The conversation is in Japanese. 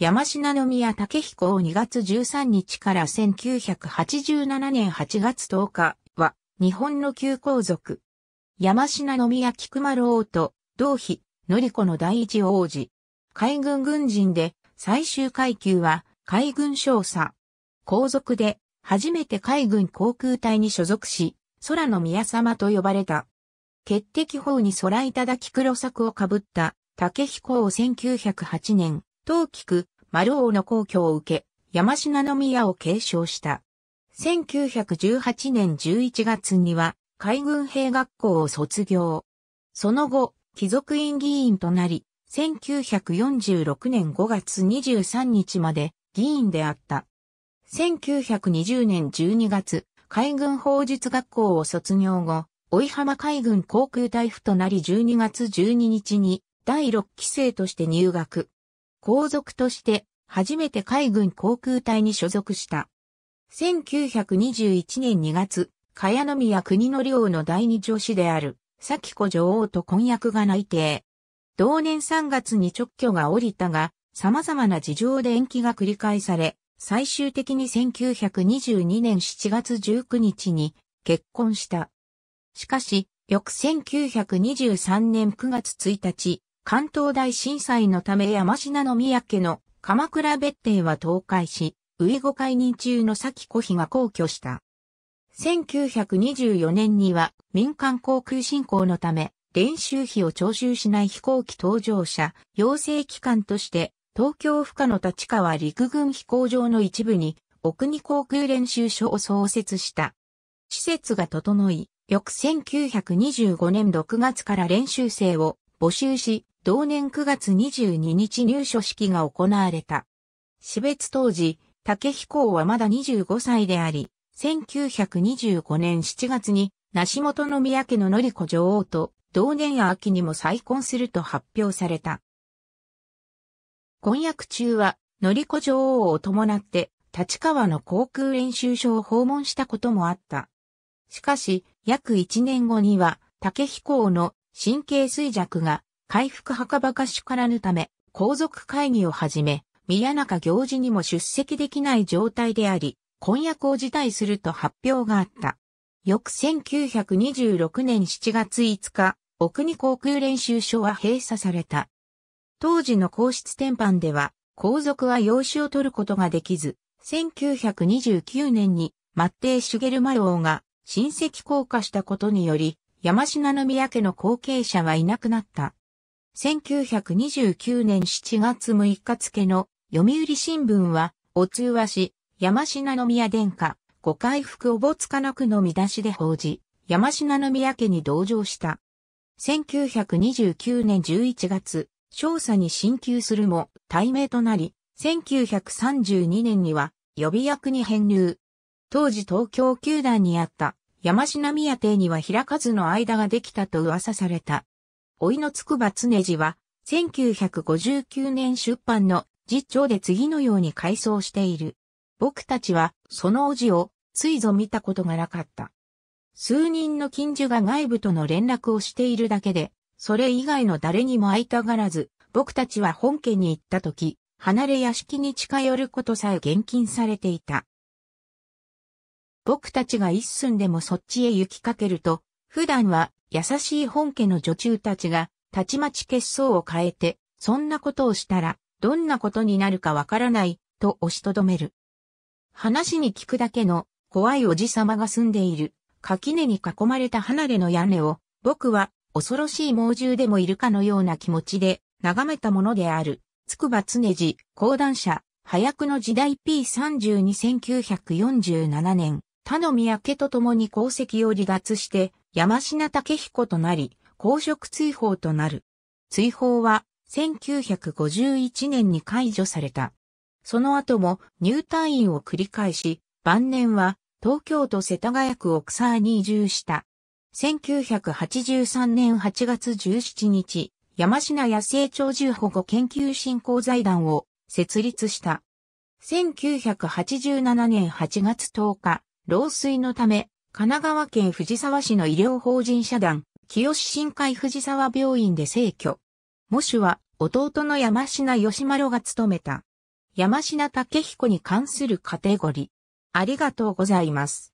山品宮武彦を2月13日から1987年8月10日は、日本の旧皇族。山品宮菊丸王と、同妃、典子の第一王子。海軍軍人で、最終階級は、海軍少佐。皇族で、初めて海軍航空隊に所属し、空の宮様と呼ばれた。決敵砲に空いただき黒作をかぶった、竹彦を1908年、当菊、丸王の皇居を受け、山の宮を継承した。1918年11月には、海軍兵学校を卒業。その後、貴族院議員となり、1946年5月23日まで議員であった。1920年12月、海軍法術学校を卒業後、追浜海軍航空隊府となり12月12日に第6期生として入学。皇族として初めて海軍航空隊に所属した。1921年2月、茅宮国の領の第二女子である、咲子女王と婚約が内定。同年3月に直居が降りたが、様々な事情で延期が繰り返され、最終的に1922年7月19日に結婚した。しかし、翌1923年9月1日、関東大震災のため山品の宮家の鎌倉別邸は倒壊し、上御解任中の先子妃が皇居した。1924年には民間航空振興のため、練習費を徴収しない飛行機搭乗者、養成機関として、東京府下の立川陸軍飛行場の一部に、奥に航空練習所を創設した。施設が整い、翌1925年6月から練習生を募集し、同年9月22日入所式が行われた。死別当時、竹彦はまだ25歳であり、1925年7月に、梨本の宮家の典子女王と、同年秋にも再婚すると発表された。婚約中は、典子女王を伴って、立川の航空練習所を訪問したこともあった。しかし、約1年後には、竹飛行の神経衰弱が回復墓場化しからぬため、皇族会議をはじめ、宮中行事にも出席できない状態であり、婚約を辞退すると発表があった。翌1926年7月5日、奥に航空練習所は閉鎖された。当時の皇室転搬では、皇族は養子を取ることができず、1929年に、末帝茂麻呂が親戚降下したことにより、山品宮家の後継者はいなくなった。1929年7月6日付の読売新聞は、お通話し、山品宮殿下、ご回復おぼつかなくの見出しで報じ、山品宮家に同情した。1929年11月、少佐に進級するも、対名となり、1932年には予備役に編入。当時東京球団にあった山品宮邸には開かずの間ができたと噂された。老いのつくば常次は、1959年出版の実長で次のように回想している。僕たちは、そのおじを、ついぞ見たことがなかった。数人の近所が外部との連絡をしているだけで、それ以外の誰にも会いたがらず、僕たちは本家に行った時、離れ屋敷に近寄ることさえ厳禁されていた。僕たちが一寸でもそっちへ行きかけると、普段は優しい本家の女中たちが、たちまち血相を変えて、そんなことをしたら、どんなことになるかわからない、と押しとどめる。話に聞くだけの、怖いおじさまが住んでいる、垣根に囲まれた離れの屋根を、僕は、恐ろしい猛獣でもいるかのような気持ちで、眺めたものである、つくば常次、講談社、早くの時代 P321947 年、他の三宅と共に功績を離脱して、山品武彦となり、公職追放となる。追放は1951年に解除された。その後も入退院を繰り返し、晩年は東京都世田谷区奥沢に移住した。1983年8月17日、山品野生鳥獣保護研究振興財団を設立した。1987年8月10日、老衰のため神奈川県藤沢市の医療法人社団、清新会藤沢病院で逝去。喪主は弟の山品義丸が務めた。山品武彦に関するカテゴリー。ありがとうございます。